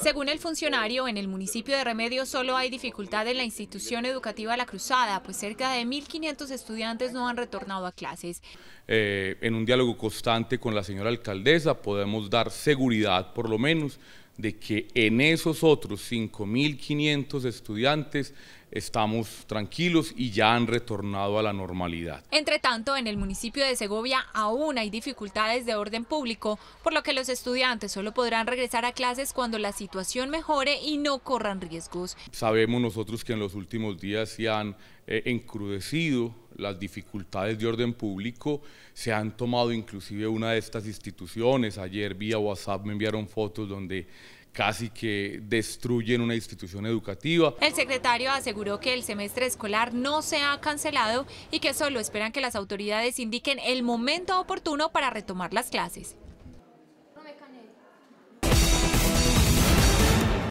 Según el funcionario, en el municipio de Remedio solo hay dificultad en la institución educativa La Cruzada, pues cerca de 1.500 estudiantes no han retornado a clases. Eh, en un diálogo constante con la señora alcaldesa podemos dar seguridad, por lo menos, de que en esos otros 5.500 estudiantes estamos tranquilos y ya han retornado a la normalidad. Entre tanto, en el municipio de Segovia aún hay dificultades de orden público, por lo que los estudiantes solo podrán regresar a clases cuando la situación mejore y no corran riesgos. Sabemos nosotros que en los últimos días se han eh, encrudecido las dificultades de orden público, se han tomado inclusive una de estas instituciones. Ayer vía WhatsApp me enviaron fotos donde casi que destruyen una institución educativa. El secretario aseguró que el semestre escolar no se ha cancelado y que solo esperan que las autoridades indiquen el momento oportuno para retomar las clases.